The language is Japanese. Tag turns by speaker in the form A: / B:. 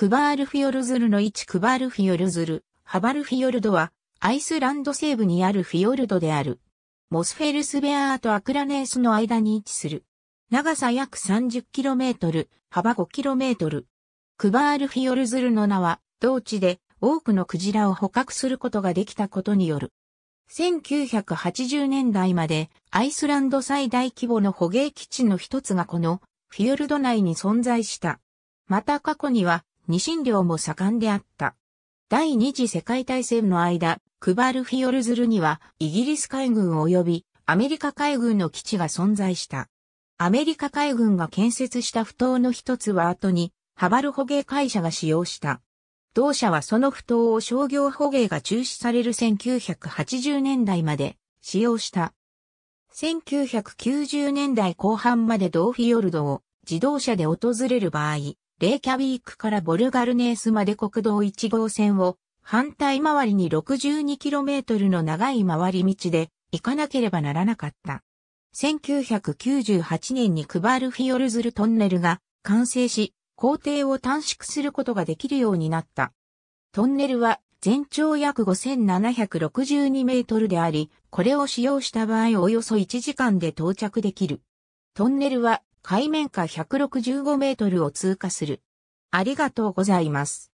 A: ク
B: バールフィヨルズルの位置クバールフィヨルズル、ハバルフィヨルドは、アイスランド西部にあるフィヨルドである。モスフェルスベアーとアクラネースの間に位置する。長さ約 30km、幅 5km。クバールフィヨルズルの名は、同地で多くのクジラを捕獲することができたことによる。1980年代までアイスランド最大規模の捕鯨基地の一つがこのフィヨルド内に存在した。また過去にはニシン漁も盛んであった。第二次世界大戦の間、クバルフィヨルズルにはイギリス海軍及びアメリカ海軍の基地が存在した。アメリカ海軍が建設した不島の一つは後にハバル捕鯨会社が使用した。同社はその不当を商業捕鯨が中止される1980年代まで使用した。1990年代後半までドーフィヨルドを自動車で訪れる場合、レイキャビークからボルガルネースまで国道1号線を反対回りに 62km の長い回り道で行かなければならなかった。1998年にクバルフィオルズルトンネルが完成し、工程を短縮することができるようになった。トンネルは全長約5762メートルであり、これを使用した場合およそ1時間で到着できる。トンネルは海面下165メートルを通過する。ありがとうござい
A: ます。